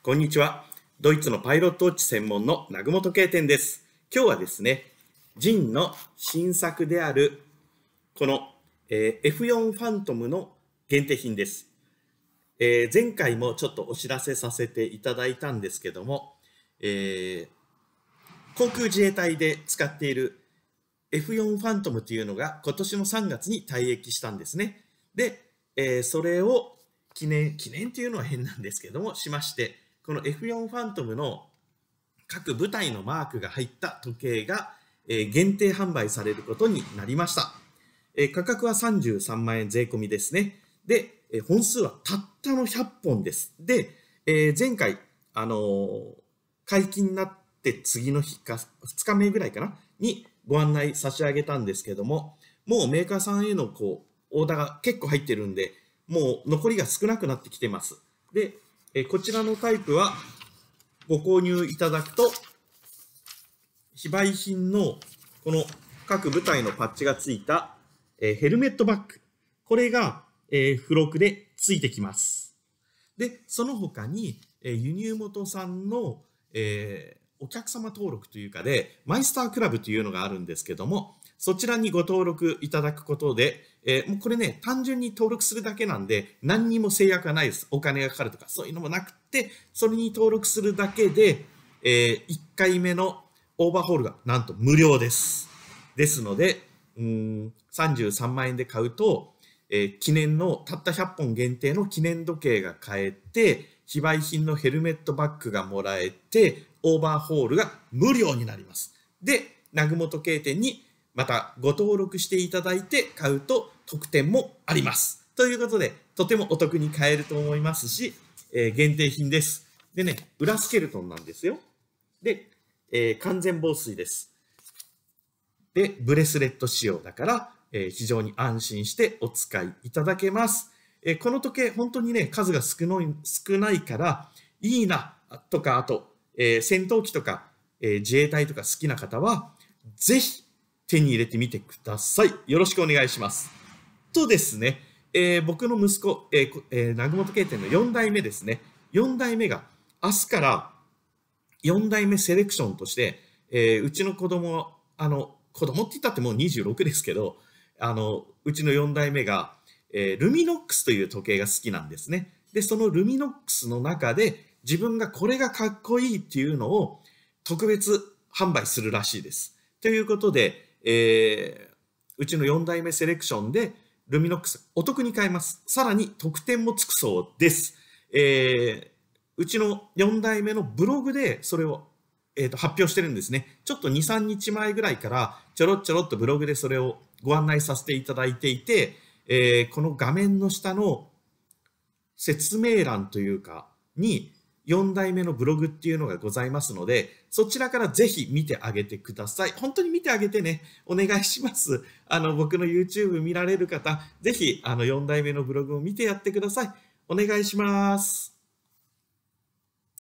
こんにちは。ドイツのパイロットウォッチ専門の南雲時計店です。今日はですね、ジンの新作である、この、えー、F4 ファントムの限定品です、えー、前回もちょっとお知らせさせていただいたんですけども、えー、航空自衛隊で使っている F4 ファントムというのが今年の3月に退役したんですね。で、えそれを記念、記念というのは変なんですけども、しまして、この F4 ファントムの各部隊のマークが入った時計が、え限定販売されることになりました。え価格は33万円税込みですね。で、え本数はたったの100本です。で、え前回、あのー、解禁になって次の日か、2日目ぐらいかな、にご案内差し上げたんですけども、もうメーカーさんへのこう、オーダーが結構入ってるんで、もう残りが少なくなってきてます。で、えこちらのタイプはご購入いただくと、非売品のこの各部隊のパッチがついた、えヘルメットバッグ。これが、え付録でついてきます。で、その他に、え輸入元さんの、えお客様登録というかで、マイスタークラブというのがあるんですけども、そちらにご登録いただくことで、えー、もうこれね、単純に登録するだけなんで、何にも制約がないです。お金がかかるとか、そういうのもなくて、それに登録するだけで、えー、1回目のオーバーホールがなんと無料です。ですので、うん、33万円で買うと、えー、記念の、たった100本限定の記念時計が買えて、非売品のヘルメットバッグがもらえて、オーバーホールが無料になります。で、南雲時計店にまたご登録していただいて買うと特典もあります。ということで、とてもお得に買えると思いますし、えー、限定品です。でね、裏スケルトンなんですよ。で、えー、完全防水です。で、ブレスレット仕様だから、えー、非常に安心してお使いいただけます。えこの時計、本当にね、数が少ない少ないから、いいなとか、あと、えー、戦闘機とか、えー、自衛隊とか好きな方は、ぜひ手に入れてみてください。よろしくお願いします。とですね、えー、僕の息子、えーえー、南雲時計店の4代目ですね。4代目が、明日から4代目セレクションとして、えー、うちの子供、あの、子供って言ったってもう26ですけど、あの、うちの4代目が、えー、ルミノックスという時計が好きなんですね。で、そのルミノックスの中で自分がこれがかっこいいっていうのを特別販売するらしいです。ということで、えー、うちの4代目セレクションでルミノックスお得に買えます。さらに特典もつくそうです。えー、うちの4代目のブログでそれを、えと発表してるんですね。ちょっと2、3日前ぐらいからちょろちょろっとブログでそれをご案内させていただいていて、えー、この画面の下の説明欄というかに4代目のブログっていうのがございますので、そちらからぜひ見てあげてください。本当に見てあげてね。お願いします。あの、僕の YouTube 見られる方、ぜひ、あの、4代目のブログを見てやってください。お願いします。